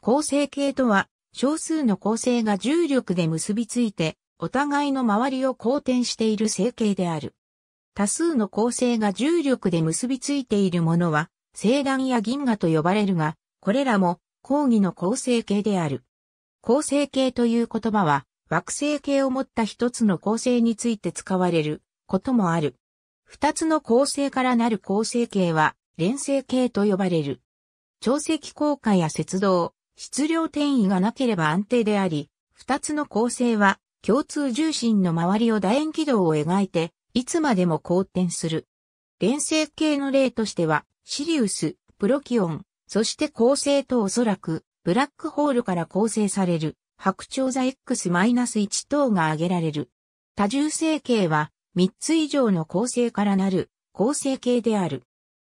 構成形とは、少数の構成が重力で結びついて、お互いの周りを交転している成形である。多数の構成が重力で結びついているものは、星団や銀河と呼ばれるが、これらも講義の構成形である。構成形という言葉は、惑星系を持った一つの構成について使われることもある。二つの構成からなる構成形は、連星形と呼ばれる。潮汐効果や雪道、質量転移がなければ安定であり、二つの構成は共通重心の周りを楕円軌道を描いて、いつまでも好転する。連星系の例としては、シリウス、プロキオン、そして構成とおそらく、ブラックホールから構成される、白鳥座 X-1 等が挙げられる。多重星系は、三つ以上の構成からなる、構成系である。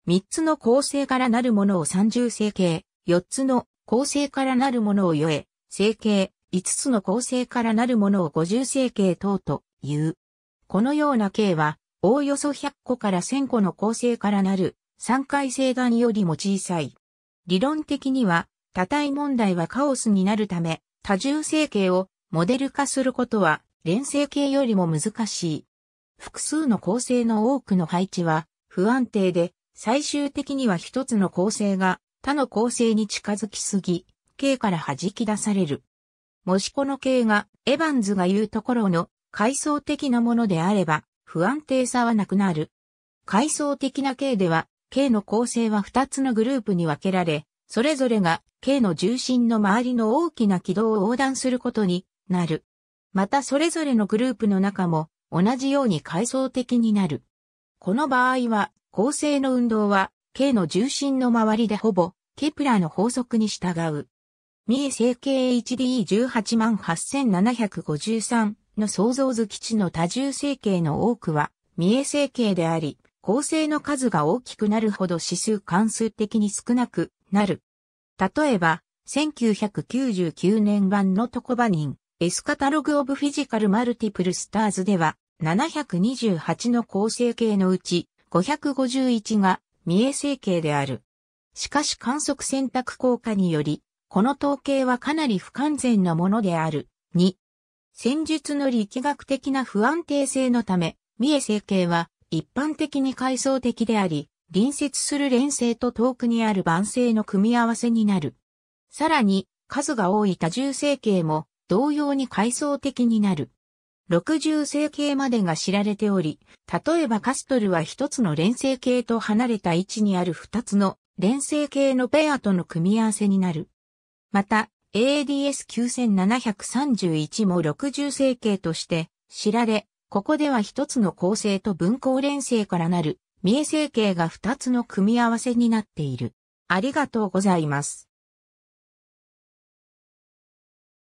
三つの構成からなるものを三重星系、四つの構成からなるものをよえ、成形、5つの構成からなるものを50成形等という。このような形は、おおよそ100個から1000個の構成からなる3回成岩よりも小さい。理論的には、多体問題はカオスになるため、多重成形をモデル化することは、連成形よりも難しい。複数の構成の多くの配置は不安定で、最終的には一つの構成が他の構成に近づきすぎ、K から弾き出される。もしこの K が、エヴァンズが言うところの、階層的なものであれば、不安定さはなくなる。階層的な K では、K の構成は2つのグループに分けられ、それぞれが K の重心の周りの大きな軌道を横断することになる。またそれぞれのグループの中も同じように階層的になる。この場合は、構成の運動は K の重心の周りでほぼケプラの法則に従う。三重成形 HD18853 の創造図基地の多重成形の多くは三重成形であり、構成の数が大きくなるほど指数関数的に少なくなる。例えば、1999年版のトコバニン、S カタログオブフィジカルマルティプルスターズでは、728の構成形のうち、551が三重成形である。しかし観測選択効果により、この統計はかなり不完全なものである。2、戦術の力学的な不安定性のため、三重成形は一般的に階層的であり、隣接する連星と遠くにある晩星の組み合わせになる。さらに、数が多い多重成形も同様に階層的になる。六重成形までが知られており、例えばカストルは一つの連星形と離れた位置にある二つの連成系のペアとの組み合わせになる。また、ADS9731 も60成形として知られ、ここでは一つの構成と分光連成からなる、三重成形が二つの組み合わせになっている。ありがとうございます。